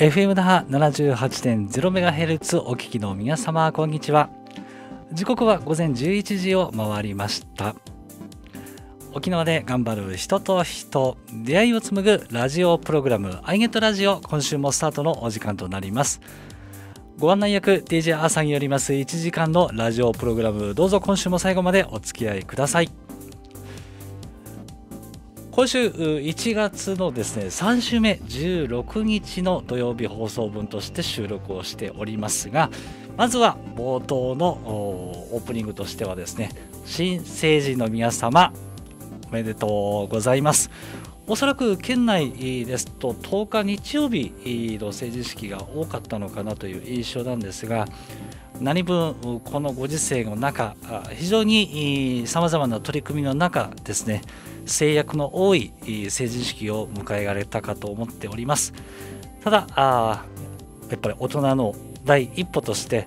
FM 那覇 78.0MHz お聞きの皆様こんにちは時刻は午前11時を回りました沖縄で頑張る人と人出会いを紡ぐラジオプログラム「アイゲットラジオ」今週もスタートのお時間となりますご案内役 DJ アーサーによります1時間のラジオプログラムどうぞ今週も最後までお付き合いください今週1月のですね3週目16日の土曜日放送分として収録をしておりますがまずは冒頭のオープニングとしてはですね新成人の皆様おめでとうございますおそらく県内ですと10日日曜日の成人式が多かったのかなという印象なんですが何分このご時世の中非常にさまざまな取り組みの中ですね制約の多い成人式を迎えられたかと思っておりますただあやっぱり大人の第一歩として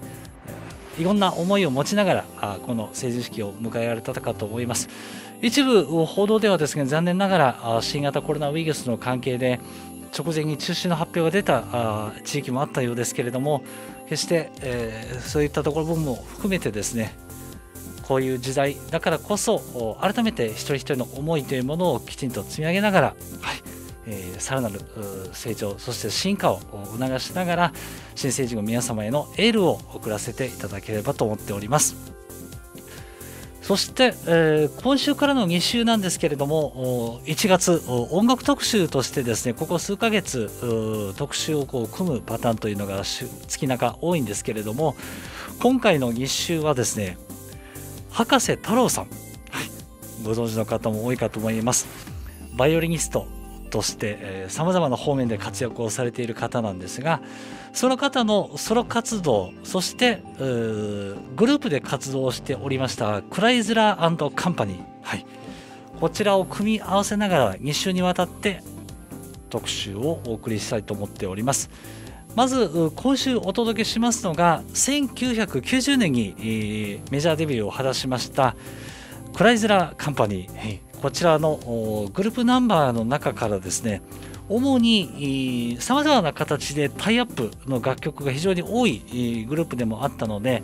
いろんな思いを持ちながらこの成人式を迎えられたかと思います一部報道ではですね残念ながら新型コロナウイルスの関係で直前に中止の発表が出た地域もあったようですけれども決して、えー、そういったところも含めてですねこういう時代だからこそ改めて一人一人の思いというものをきちんと積み上げながら、はいえー、さらなる成長そして進化を促しながら新成人の皆様へのエールを送らせていただければと思っております。そして、えー、今週からの2週なんですけれども1月音楽特集としてですねここ数ヶ月特集をこう組むパターンというのが月中多いんですけれども今回の2週はですね博士太郎さん、ご存知の方も多いかと思いますバイオリニストとしてさまざまな方面で活躍をされている方なんですがその方のソロ活動そしてグループで活動しておりましたクライズラーカンパニー、はい、こちらを組み合わせながら2週にわたって特集をお送りしたいと思っております。まず今週お届けしますのが1990年にメジャーデビューを果たしましたクライズラーカンパニーこちらのグループナンバーの中からですね主にさまざまな形でタイアップの楽曲が非常に多いグループでもあったので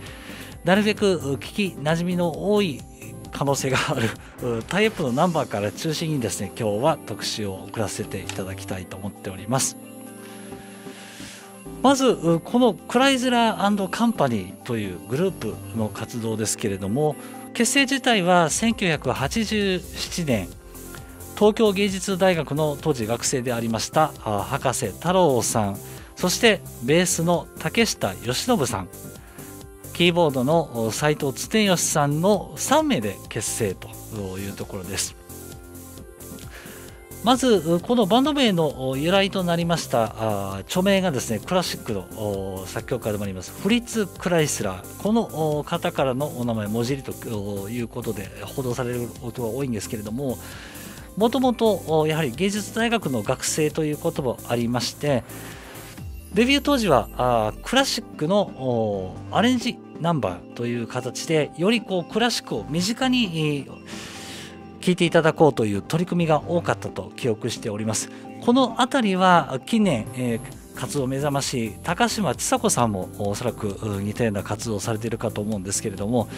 なるべく聞きなじみの多い可能性があるタイアップのナンバーから中心にですね今日は特集を送らせていただきたいと思っております。まずこのクライズラーカンパニーというグループの活動ですけれども結成自体は1987年東京芸術大学の当時学生でありました博士太郎さんそしてベースの竹下義信さんキーボードの斎藤恒義さんの3名で結成というところですまずこのバンド名の由来となりました著名がですねクラシックの作曲家でもありますフリッツ・クライスラーこの方からのお名前もじりということで報道されることが多いんですけれどももともとやはり芸術大学の学生ということもありましてデビュー当時はクラシックのアレンジナンバーという形でよりこうクラシックを身近に、聞いていただこうという取り組みが多かったと記憶しておりますこの辺りは近年、えー、活動目覚ましい高島千佐子さんもおそらく似たような活動をされているかと思うんですけれども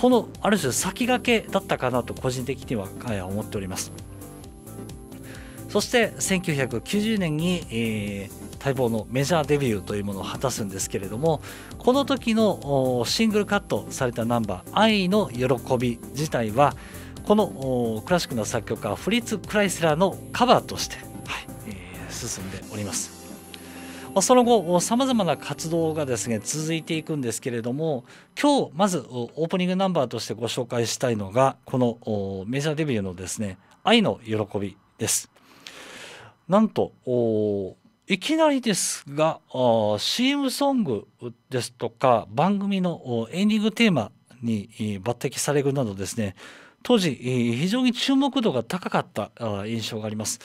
このある種先駆けだったかなと個人的には思っておりますそして1990年に、えー待望のメジャーデビューというものを果たすんですけれどもこの時のシングルカットされたナンバー「愛の喜び」自体はこのクラシックの作曲家フリッツ・クライスラーのカバーとして、はいえー、進んでおります。その後さまざまな活動がですね続いていくんですけれども今日まずオープニングナンバーとしてご紹介したいのがこのメジャーデビューのですね「愛の喜び」です。なんといきなりですが CM ソングですとか番組のエンディングテーマに抜擢されるなどですね当時非常に注目度が高かった印象があります。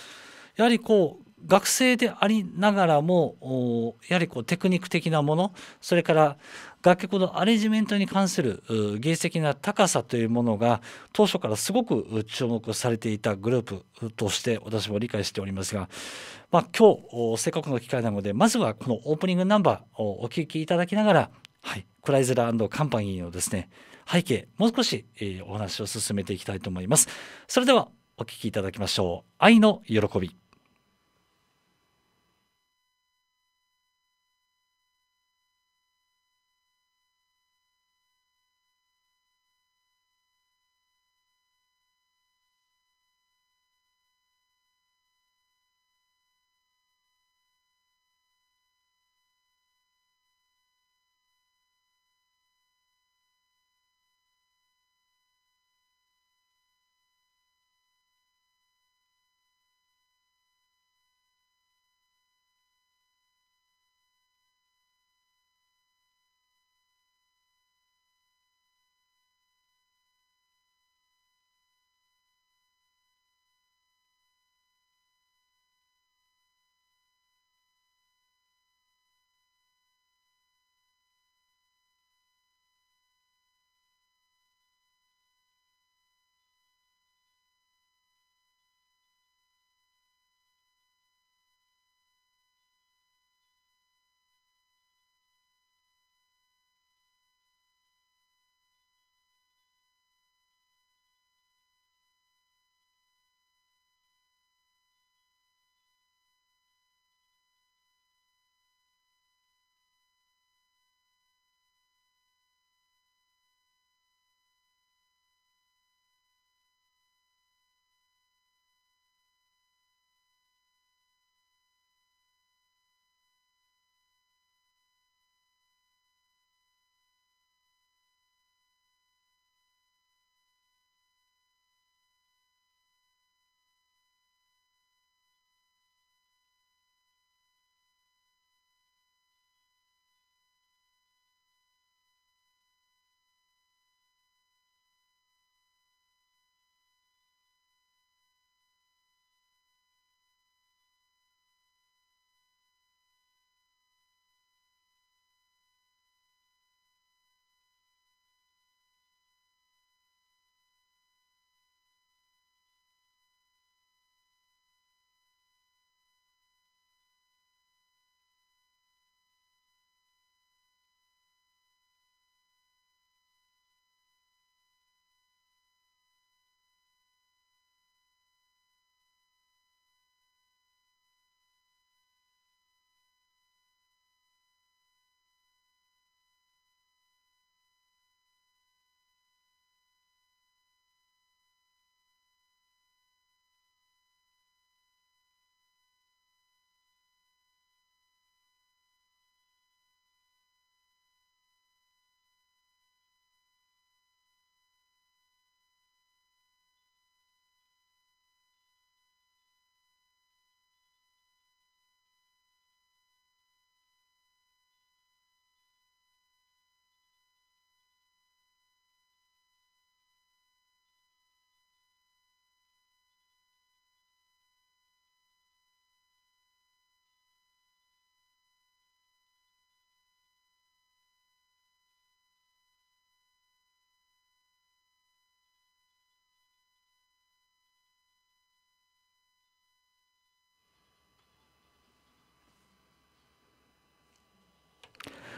やはりこう学生でありながらもやはりこうテクニック的なものそれから楽曲のアレンジメントに関する芸術的な高さというものが当初からすごく注目されていたグループとして私も理解しておりますが、まあ、今日せっかくの機会なのでまずはこのオープニングナンバーをお聴きいただきながら、はい、クライズラーカンパニーのですね背景もう少し、えお話を進めていきたいと思いますそれではお聴きいただきましょう愛の喜び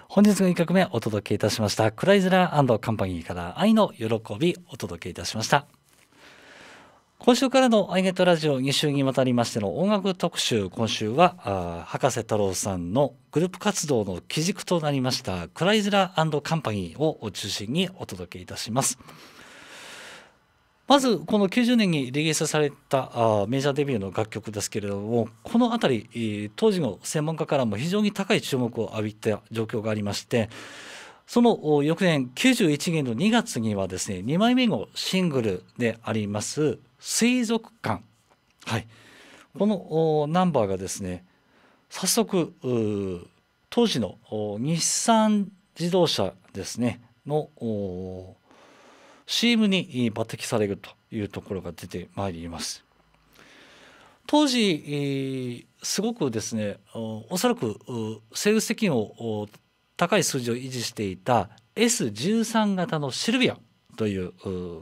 本日の1曲目お届けいたしましたクライズラーカンパニーから愛の喜びお届けいたしました今週からのアイネットラジオ2週にわたりましての音楽特集今週は博士太郎さんのグループ活動の基軸となりましたクライズラーカンパニーを中心にお届けいたしますまずこの90年にリリースされたメジャーデビューの楽曲ですけれどもこの辺り当時の専門家からも非常に高い注目を浴びた状況がありましてその翌年91年の2月にはですね2枚目のシングルであります「水族館」はい、このナンバーがですね早速当時の日産自動車ですねの CM に抜擢されるというところが出てまいります。当時すごくですねおそらくセールス責任を高い数字を維持していた S13 型のシルビアという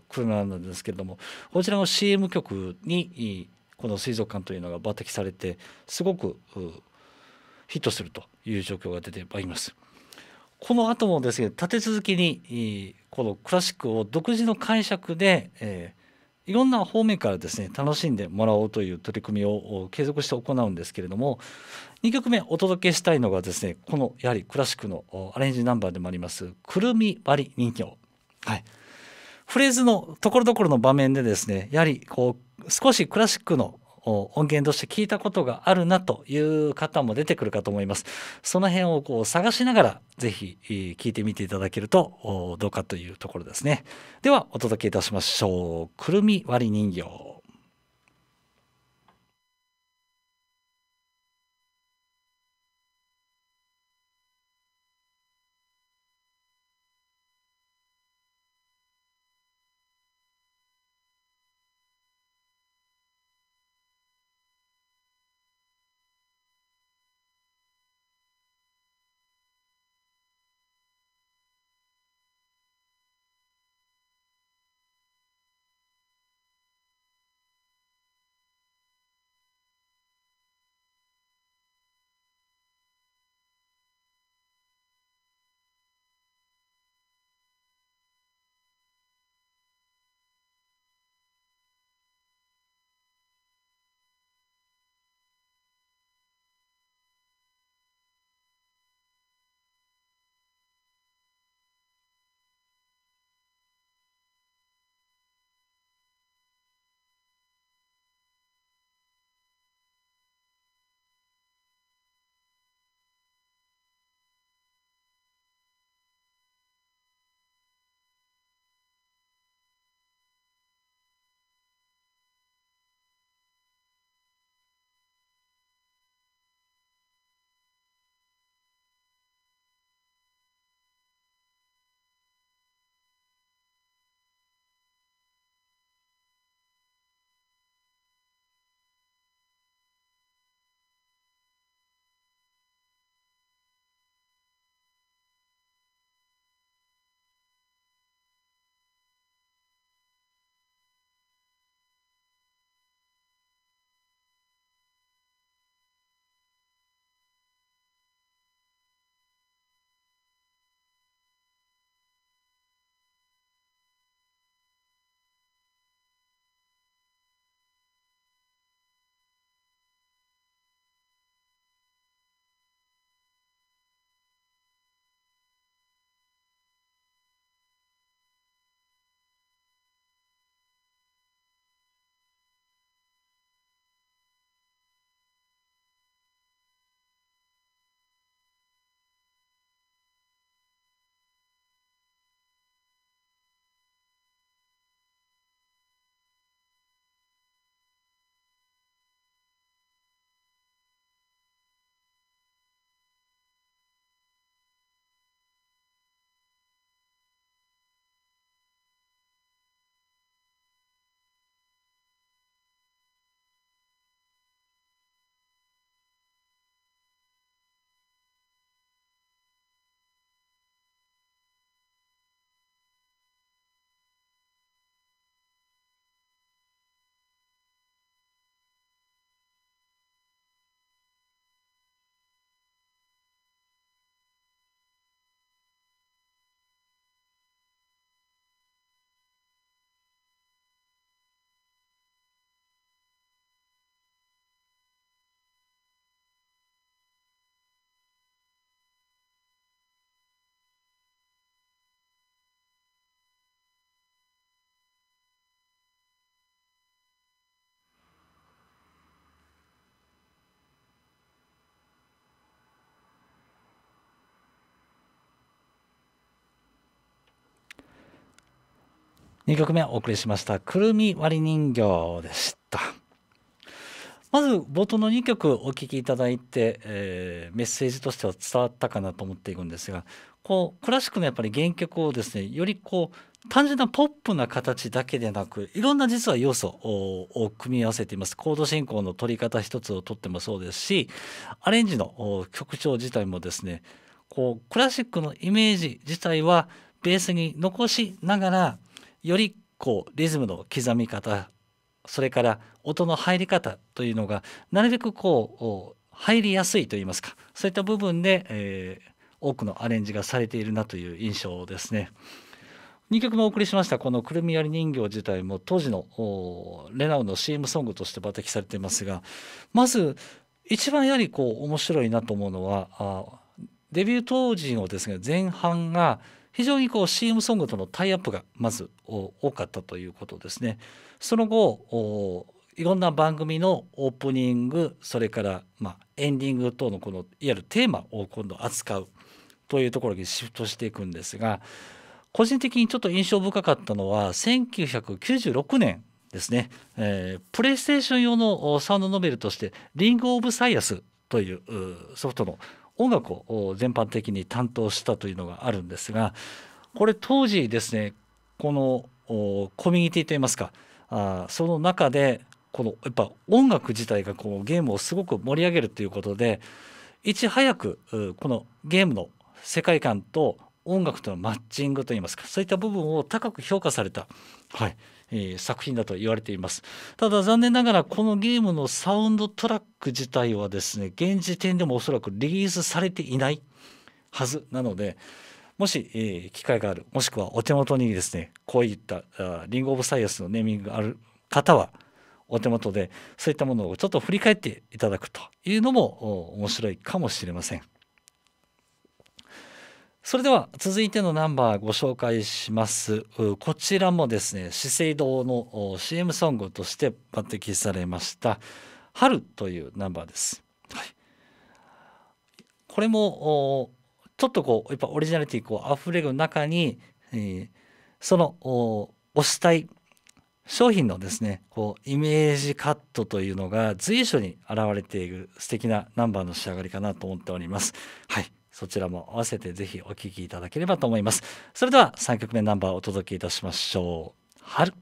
車なんですけれどもこちらの CM 局にこの水族館というのが抜擢されてすごくヒットするという状況が出てまいります。この後もですね立て続けにこのクラシックを独自の解釈で、えー、いろんな方面からですね楽しんでもらおうという取り組みを継続して行うんですけれども2曲目お届けしたいのがですねこのやはりクラシックのアレンジナンバーでもあります「くるみ割り人形」。はいフレーズのところどころの場面でですねやはりこう少しクラシックの音源として聞いたことがあるなという方も出てくるかと思います。その辺をこう探しながらぜひ聞いてみていただけるとどうかというところですね。ではお届けいたしましょう。くるみ割り人形。2曲目お送りしました「くるみ割り人形」でしたまず冒頭の2曲お聴きいただいて、えー、メッセージとしては伝わったかなと思っていくんですがこうクラシックのやっぱり原曲をですねよりこう単純なポップな形だけでなくいろんな実は要素を組み合わせていますコード進行の取り方一つをとってもそうですしアレンジの曲調自体もですねこうクラシックのイメージ自体はベースに残しながらよりこうリズムの刻み方それから音の入り方というのがなるべくこう入りやすいといいますかそういった部分で、えー、多くのアレンジがされているなという印象ですね。2曲もお送りしましたこの「くるみやり人形」自体も当時のレナウの CM ソングとして抜擢されていますがまず一番やはりこう面白いなと思うのはデビュー当時のですね前半が「非常にこう CM ソングとのタイアップがまず多かったということですね。その後いろんな番組のオープニングそれからまあエンディング等のこのいわゆるテーマを今度扱うというところにシフトしていくんですが個人的にちょっと印象深かったのは1996年ですね、えー、プレイステーション用のサウンドノベルとして「リング・オブ・サイアス」というソフトの音楽を全般的に担当したというのがあるんですがこれ当時ですねこのコミュニティといいますかその中でこのやっぱ音楽自体がこうゲームをすごく盛り上げるということでいち早くこのゲームの世界観と音楽とのマッチングといいますかそういった部分を高く評価された、はい、え作品だと言われていますただ残念ながらこのゲームのサウンドトラック自体はですね現時点でもおそらくリリースされていないはずなのでもし、えー、機会があるもしくはお手元にですねこういったあリング・オブ・サイエンスのネーミングがある方はお手元でそういったものをちょっと振り返っていただくというのも面白いかもしれません。それでは続いてのナンバーご紹介します。こちらもですね、資生堂の CM ソングとして抜擢されました、春というナンバーです。はい、これも、ちょっとこう、やっぱオリジナリティこう溢れる中に、えー、その推したい商品のですね、こう、イメージカットというのが随所に現れている素敵なナンバーの仕上がりかなと思っております。はい。そちらも合わせてぜひお聴きいただければと思います。それでは3曲目ナンバーをお届けいたしましょう。春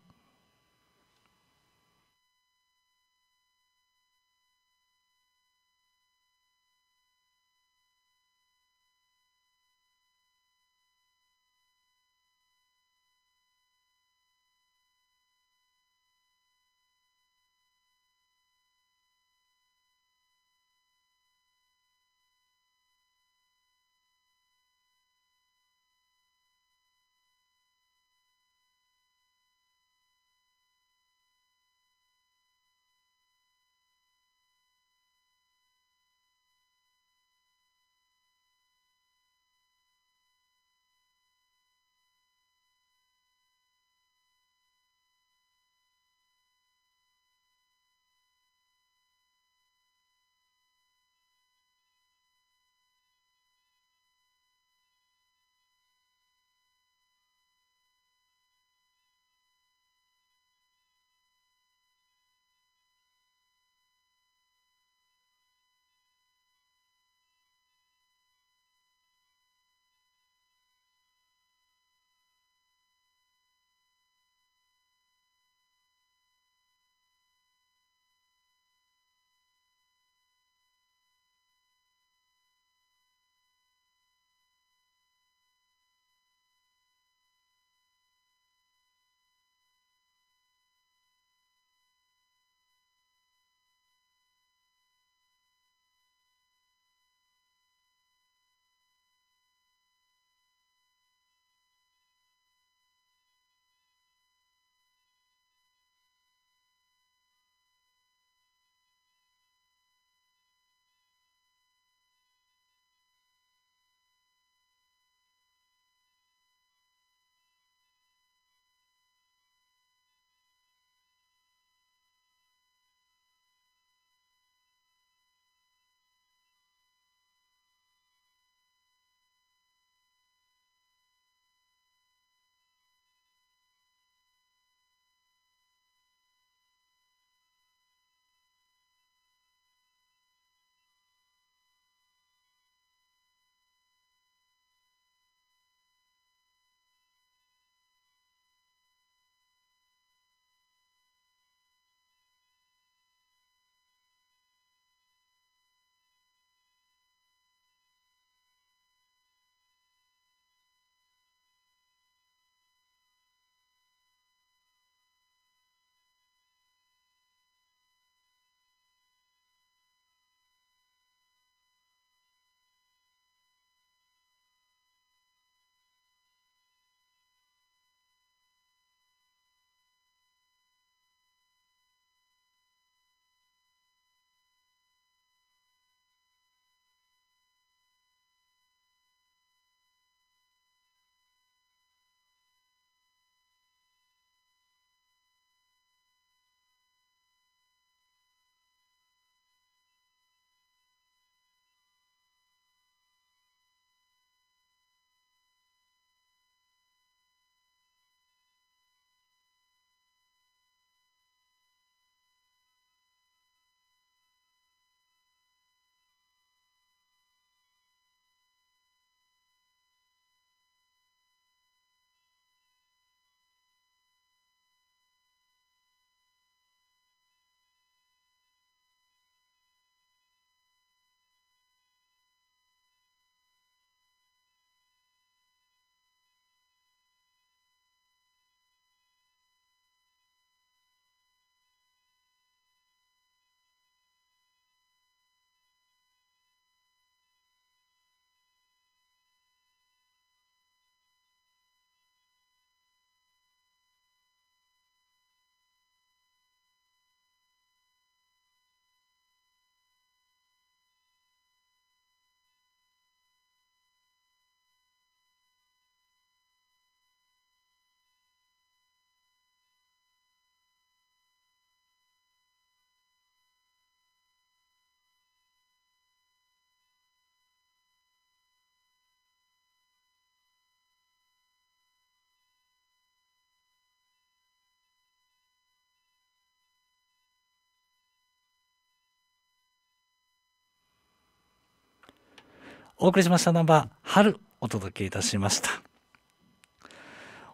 お送りしましたナンバー春お届けいたしました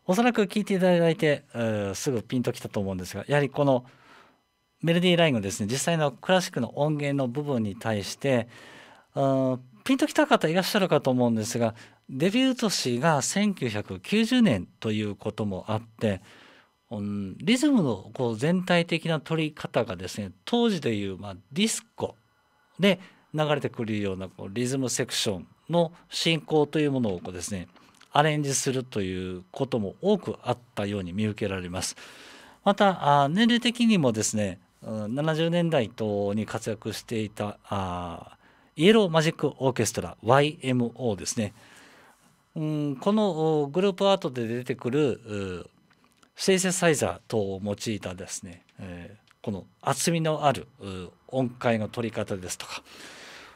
おそらく聞いていただいてすぐピンときたと思うんですがやはりこのメロディーラインをですね実際のクラシックの音源の部分に対してピンときた方いらっしゃるかと思うんですがデビュー年が1990年ということもあってリズムのこう全体的な取り方がですね当時でいうまあディスコで流れてくるようなこうリズムセクションの進行というものをですねアレンジするということも多くあったように見受けられます。また年齢的にもですね70年代等に活躍していたイエローマジックオーケストラ YMO ですね、うん、このグループアートで出てくるセンセサイザー等を用いたですね、えー、この厚みのある音階の取り方ですとか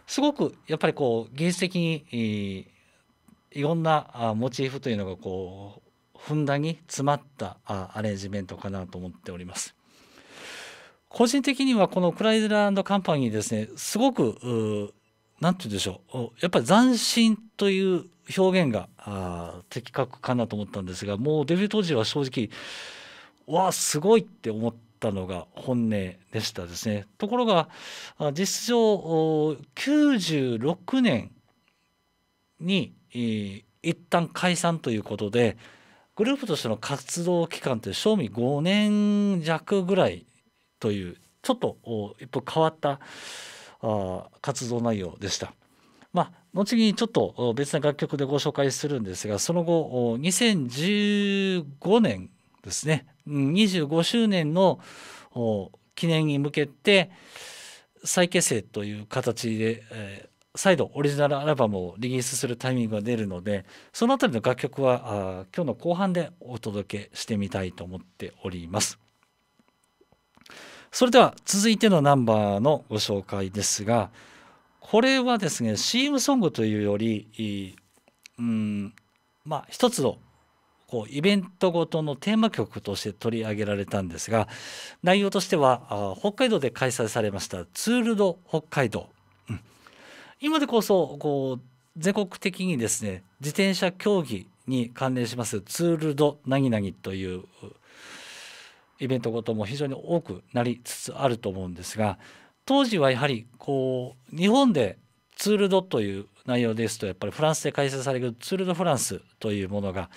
すごくやっぱりこう芸術的に、いろんなモチーフというのがこうふんだんに詰まったアレンジメントかなと思っております。個人的にはこのクライズラーカンパニーですねすごく何て言うんでしょうやっぱり斬新という表現が的確かなと思ったんですがもうデビュー当時は正直わあすごいって思って。ったのが本音でしたですね。ところが実情96年に、えー、一旦解散ということでグループとしての活動期間って正味5年弱ぐらいというちょっと一歩変わった活動内容でした。まあ、後にちょっと別な楽曲でご紹介するんですがその後2015年ですね25周年の記念に向けて再結成という形で、再度オリジナルアルバムをリリースするタイミングが出るのでその辺りの楽曲はあ今日の後半でお届けしてみたいと思っております。それでは続いてのナンバーのご紹介ですがこれはですね CM ソングというより、うんまあ、一つのこうイベントごとのテーマ曲として取り上げられたんですが内容としては北海道で開催されましたツールド北海道、うん、今でこそこう全国的にですね自転車競技に関連しますツールドなぎなぎというイベントごとも非常に多くなりつつあると思うんですが当時はやはりこう日本でツールドという内容ですとやっぱりフランスで開催されるツール・ド・フランスというものが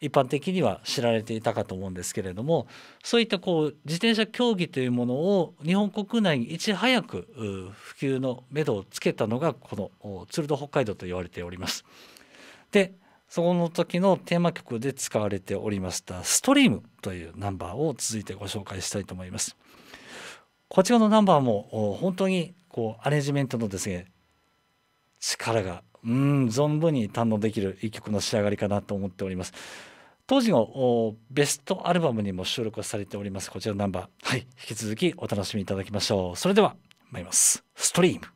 一般的には知られていたかと思うんですけれどもそういったこう自転車競技というものを日本国内にいち早く普及のめどをつけたのがこの「鶴戸北海道」と言われております。でそこの時のテーマ曲で使われておりました「ストリーム」というナンバーを続いてご紹介したいと思います。こちらのナンバーも本当にこうアレンジメントのですね力がうん存分に堪能できる一曲の仕上がりかなと思っております当時のベストアルバムにも収録されておりますこちらのナンバーはい引き続きお楽しみいただきましょうそれでは参りますストリーム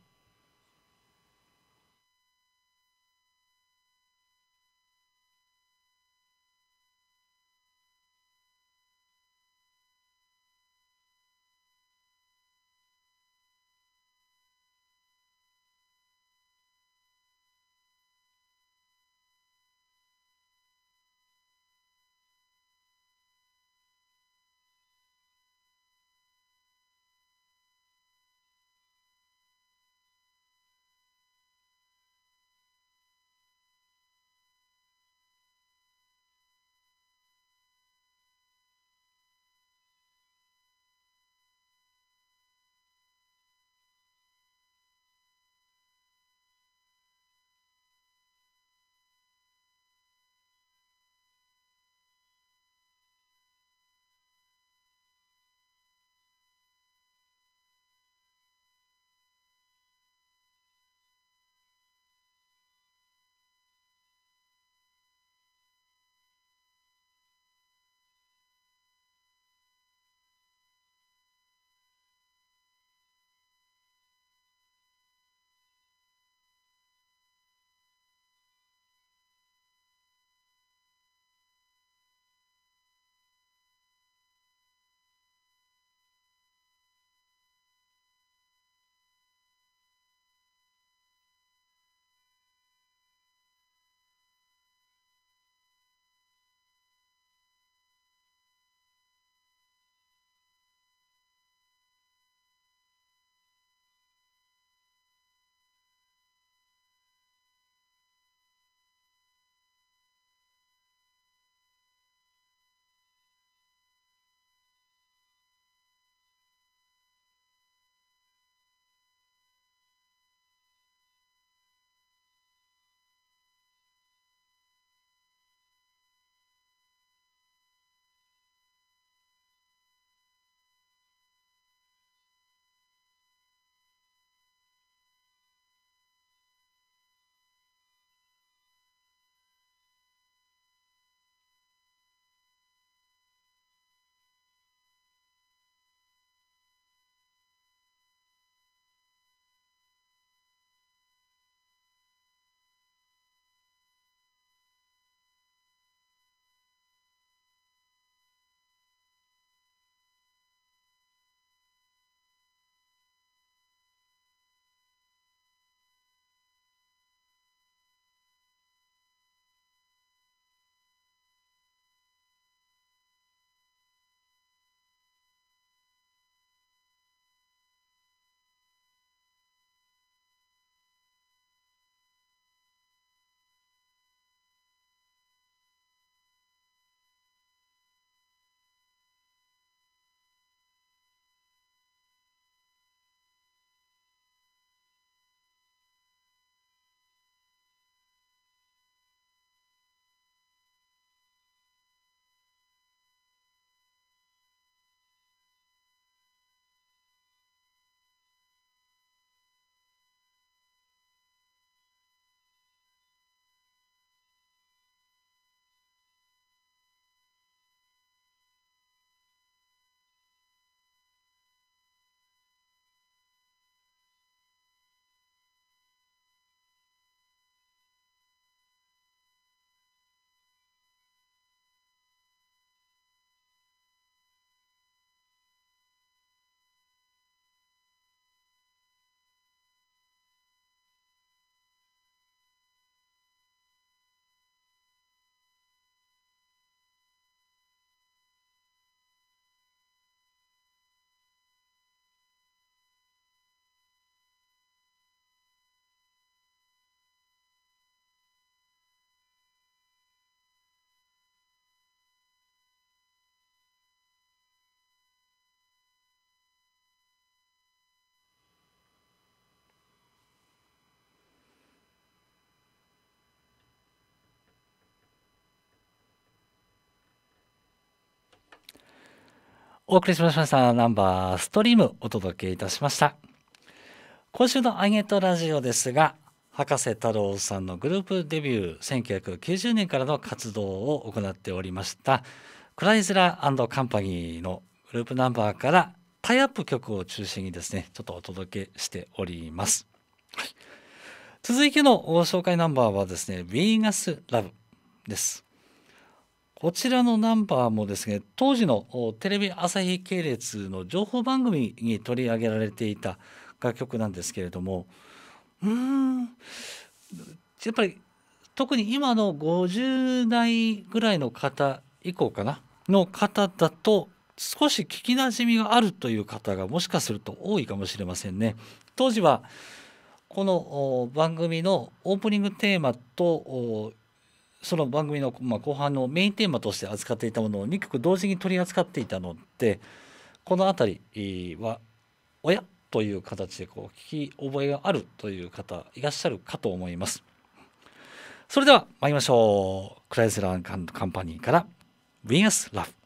お送りしましたナンバーストリームお届けいたしました。今週のアゲトラジオですが、博士太郎さんのグループデビュー1990年からの活動を行っておりましたクライズラーカンパニーのグループナンバーからタイアップ曲を中心にですね、ちょっとお届けしております。はい、続いての紹介ナンバーはですね、ヴィーガスラブです。こちらのナンバーもですね当時のテレビ朝日系列の情報番組に取り上げられていた楽曲なんですけれどもうんやっぱり特に今の50代ぐらいの方以降かなの方だと少し聞きなじみがあるという方がもしかすると多いかもしれませんね。当時はこの番組のオープニングテーマとその番組の、まあ、後半のメインテーマとして扱っていたものを2曲同時に取り扱っていたのでこの辺りは「おや?」という形でこう聞き覚えがあるという方いらっしゃるかと思います。それでは参りましょう。クライスラーカンパニーから Venus Love。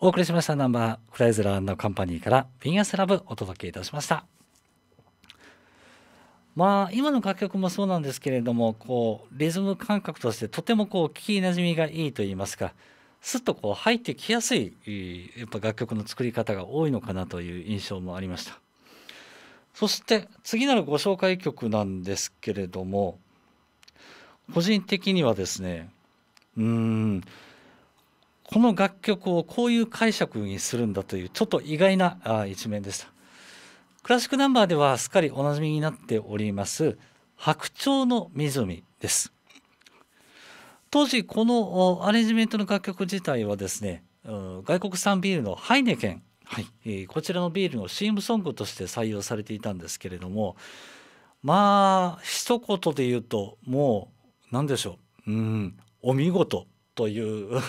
お送りしましたナンバーフライズラーカンパニーからフィンアスラブお届けいたしましたまあ今の楽曲もそうなんですけれどもこうリズム感覚としてとてもこう聞きなじみがいいと言いますかすっとこう入ってきやすいやっぱ楽曲の作り方が多いのかなという印象もありましたそして次なるご紹介曲なんですけれども個人的にはですねうんこの楽曲をこういう解釈にするんだというちょっと意外な一面でしたクラシックナンバーではすっかりおなじみになっております白鳥の湖です当時このアレンジメントの楽曲自体はですね外国産ビールのハイネケン、はいえこちらのビールの CM ソングとして採用されていたんですけれどもまあ一言で言うともう何でしょううんお見事という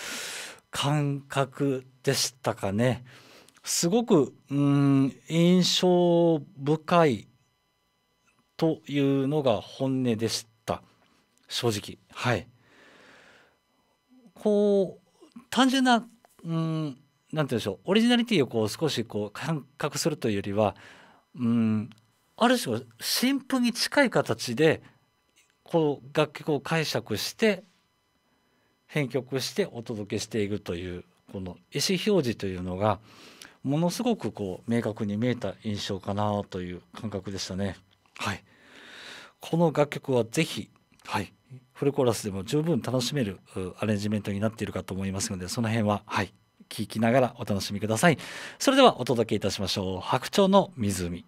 感覚でしたかね。すごくうん印象深いというのが本音でした正直はいこう単純なうんなんて言うんでしょうオリジナリティをこう少しこう感覚するというよりはうんある種新譜に近い形でこう楽曲を解釈して編曲してお届けしていくというこの意思表示というのがものすごくこう明確に見えた印象かなという感覚でしたね。はい、この楽曲はぜひ、はい、フルコーラスでも十分楽しめるアレンジメントになっているかと思いますのでその辺は、はい、聞きながらお楽しみください。それではお届けいたしましょう。白鳥の湖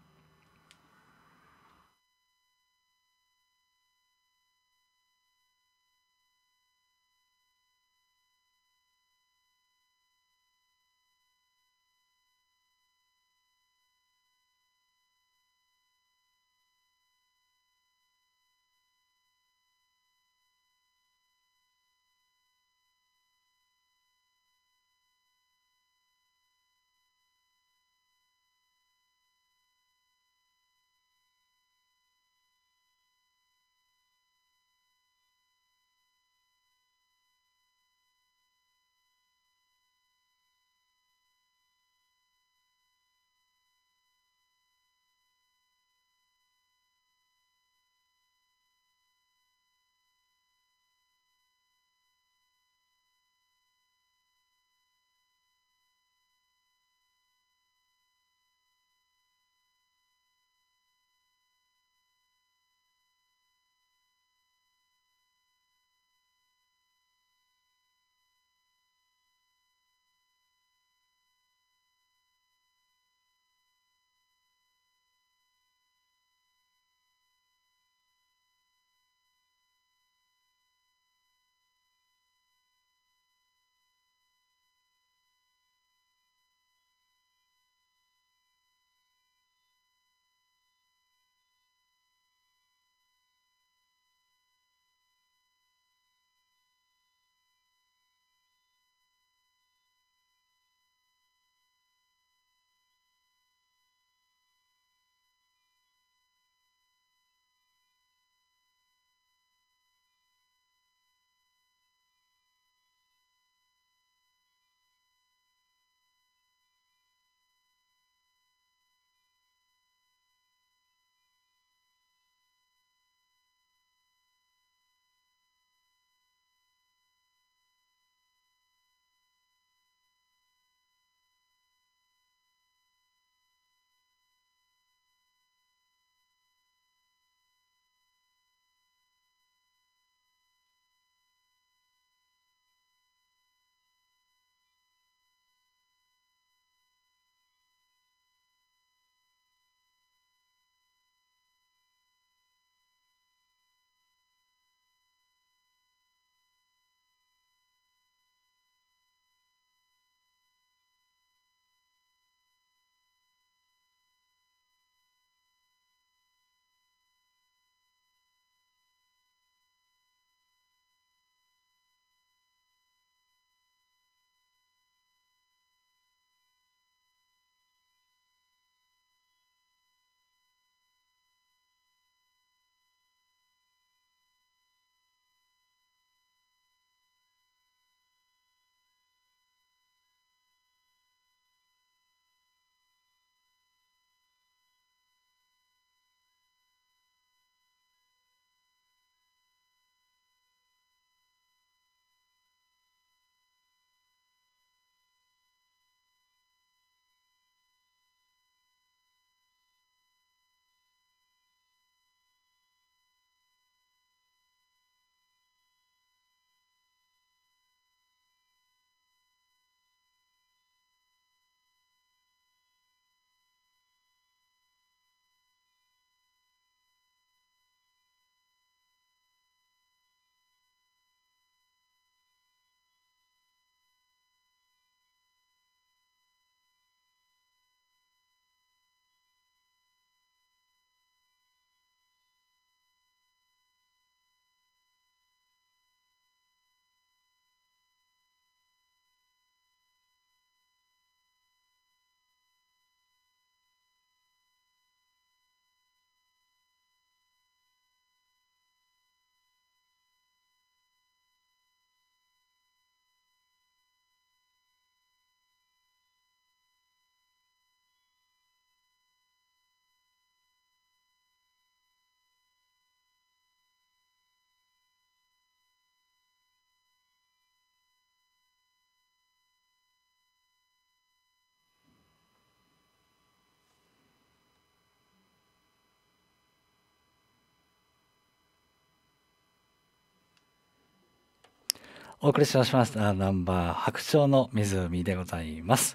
お送りしましたナンバー白鳥の湖でございます。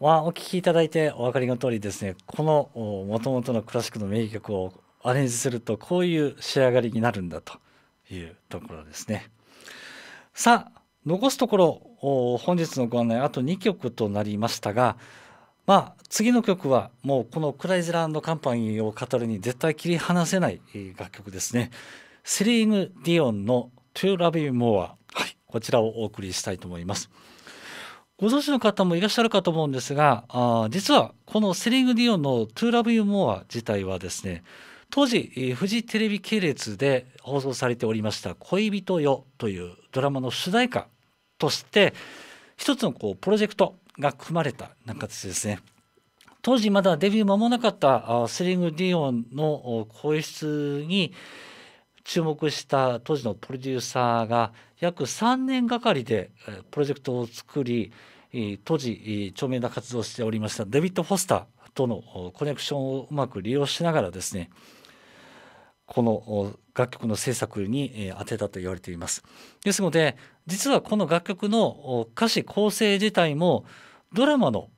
はお聴きいただいてお分かりの通りですねこのもともとのクラシックの名曲をアレンジするとこういう仕上がりになるんだというところですね。さあ残すところ本日のご案内あと2曲となりましたがまあ次の曲はもうこのクライズランドカンパニーを語るに絶対切り離せない楽曲ですね。セリーヌ・ディオンの「To Love You More」こちらをお送りしたいと思います。ご存知の方もいらっしゃるかと思うんですが、あ実はこのセリング・ディオンのトゥ・ラブ・ユ e y o 自体はですね、当時、フジテレビ系列で放送されておりました恋人よというドラマの主題歌として、一つのこうプロジェクトが組まれた形ですね。当時まだデビュー間もなかったセリング・ディオンの声質に、注目した当時のプロデューサーが約3年がかりでプロジェクトを作り当時著名な活動をしておりましたデビッド・フォスターとのコネクションをうまく利用しながらですねこの楽曲の制作に当てたと言われていますですので実はこの楽曲の歌詞構成自体もドラマの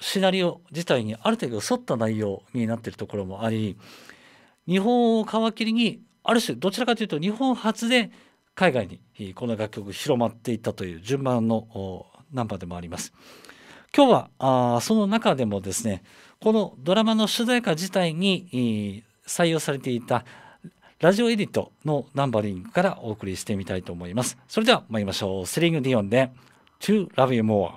シナリオ自体にある程度沿った内容になっているところもあり日本を皮切りにある種どちらかというと日本初で海外にこの楽曲広まっていったという順番のナンバーでもあります。今日はその中でもですねこのドラマの主題歌自体に採用されていたラジオエディットのナンバリングからお送りしてみたいと思います。それでは参りましょう。セリング・ディオンで To Love You More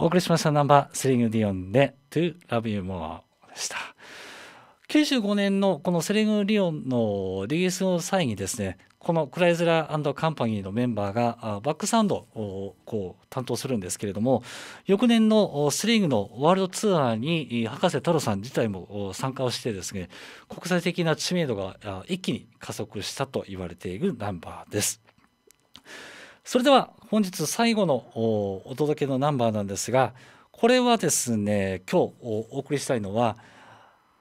お送りしましたナンバースリング・ディオンで To Love You More でした。95年のこのセリング・リオンのリリースの際にですね、このクライズラーカンパニーのメンバーがバックサウンドをこう担当するんですけれども、翌年のスリングのワールドツアーに博士太郎さん自体も参加をしてですね、国際的な知名度が一気に加速したと言われているナンバーです。それでは本日最後のお届けのナンバーなんですがこれはですね今日お送りしたいのは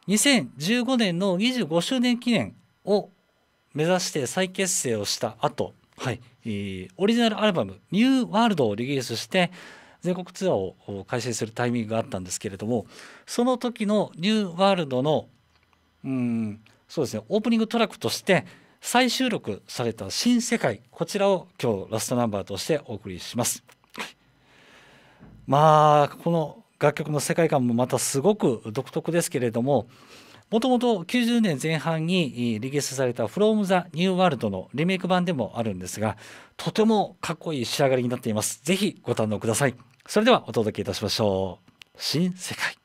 2015年の25周年記念を目指して再結成をした後、はいオリジナルアルバム「ニューワールドをリリースして全国ツアーを開催するタイミングがあったんですけれどもその時のニューワールドのうんそうですねオープニングトラックとして「再収録された「新世界」こちらを今日ラストナンバーとしてお送りします。まあこの楽曲の世界観もまたすごく独特ですけれどももともと90年前半にリリースされた「From the New World」のリメイク版でもあるんですがとてもかっこいい仕上がりになっています。ぜひご堪能ください。それではお届けいたしましょう。新世界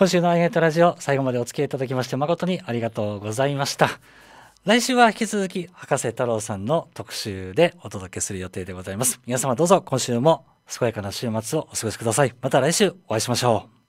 今週のアイネットラジオ、最後までお付き合いいただきまして誠にありがとうございました。来週は引き続き、博士太郎さんの特集でお届けする予定でございます。皆様どうぞ今週も健やかな週末をお過ごしください。また来週お会いしましょう。